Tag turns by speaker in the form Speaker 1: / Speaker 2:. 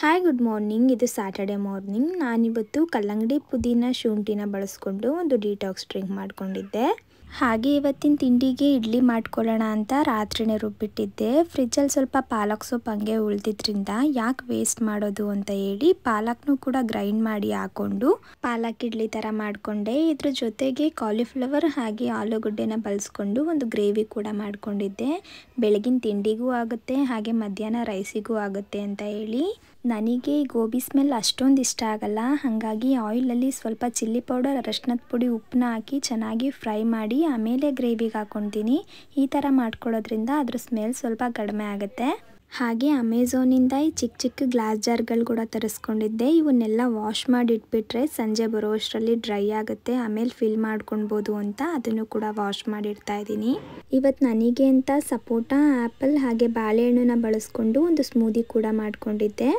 Speaker 1: hi good morning ಇದು Saturday morning ನಾನಿವತ್ತು ಕಲ್ಲಂಗಡಿ ಪುದೀನ ಶುಂಠಿನ ಬಳಸ್ಕೊಂಡು ಒಂದು ಡಿಟಾಕ್ಸ್ ಡ್ರಿಂಕ್ ಮಾಡಿಕೊಂಡಿದ್ದೆ ಹಾಗೆ ಇವತ್ತಿನ ತಿಂಡಿಗೆ ಇಡ್ಲಿ ಮಾಡ್ಕೊಳ್ಳೋಣ ಅಂತ ರಾತ್ರಿನೇ ರುಬ್ಬಿಟ್ಟಿದ್ದೆ ಫ್ರಿಜ್ಜಲ್ಲಿ ಸ್ವಲ್ಪ ಪಾಲಕ್ ಸೊಪ್ಪು ಹಂಗೆ ಉಳಿದಿದ್ರಿಂದ ಯಾಕೆ ವೇಸ್ಟ್ ಮಾಡೋದು ಅಂತ ಹೇಳಿ ಪಾಲಕ್ನೂ ಕೂಡ ಗ್ರೈಂಡ್ ಮಾಡಿ ಹಾಕ್ಕೊಂಡು ಪಾಲಕ್ ಇಡ್ಲಿ ಥರ ಮಾಡಿಕೊಂಡೆ ಇದ್ರ ಜೊತೆಗೆ ಕಾಲಿಫ್ಲವರ್ ಹಾಗೆ ಆಲೂಗಡ್ಡೆನ ಬಳಸ್ಕೊಂಡು ಒಂದು ಗ್ರೇವಿ ಕೂಡ ಮಾಡಿಕೊಂಡಿದ್ದೆ ಬೆಳಗಿನ ತಿಂಡಿಗೂ ಆಗುತ್ತೆ ಹಾಗೆ ಮಧ್ಯಾಹ್ನ ರೈಸಿಗೂ ಆಗುತ್ತೆ ಅಂತ ಹೇಳಿ ನನಗೆ ಗೋಬಿ ಸ್ಮೆಲ್ ಅಷ್ಟೊಂದು ಇಷ್ಟ ಆಗಲ್ಲ ಹಾಗಾಗಿ ಆಯಿಲಲ್ಲಿ ಸ್ವಲ್ಪ ಚಿಲ್ಲಿ ಪೌಡರ್ ಅರಶಿನದ ಪುಡಿ ಉಪ್ಪನ್ನ ಹಾಕಿ ಚೆನ್ನಾಗಿ ಫ್ರೈ ಮಾಡಿ ಮಾಡಿ ಆಮೇಲೆ ಗ್ರೇವಿಗೆ ಹಾಕ್ಕೊತೀನಿ ಈ ಥರ ಮಾಡ್ಕೊಳ್ಳೋದ್ರಿಂದ ಅದ್ರ ಸ್ಮೆಲ್ ಸ್ವಲ್ಪ ಕಡಿಮೆ ಆಗುತ್ತೆ ಹಾಗೆ ಅಮೆಝೋನಿಂದ ಈ ಚಿಕ್ಕ ಚಿಕ್ಕ ಗ್ಲಾಸ್ ಜಾರ್ಗಳು ಕೂಡ ತರಿಸ್ಕೊಂಡಿದ್ದೆ ಇವನ್ನೆಲ್ಲ ವಾಶ್ ಮಾಡಿ ಇಟ್ಬಿಟ್ರೆ ಸಂಜೆ ಅಷ್ಟರಲ್ಲಿ ಡ್ರೈ ಆಗುತ್ತೆ ಆಮೇಲೆ ಫಿಲ್ ಮಾಡ್ಕೊಳ್ಬೋದು ಅಂತ ಅದನ್ನು ಕೂಡ ವಾಶ್ ಮಾಡಿಡ್ತಾ ಇದ್ದೀನಿ ಇವತ್ತು ನನಗೆ ಅಂತ ಸಪೋಟ ಆ್ಯಪಲ್ ಹಾಗೆ ಬಾಳೆಹಣ್ಣನ್ನ ಬಳಸ್ಕೊಂಡು ಒಂದು ಸ್ಮೂದಿ ಕೂಡ ಮಾಡ್ಕೊಂಡಿದ್ದೆ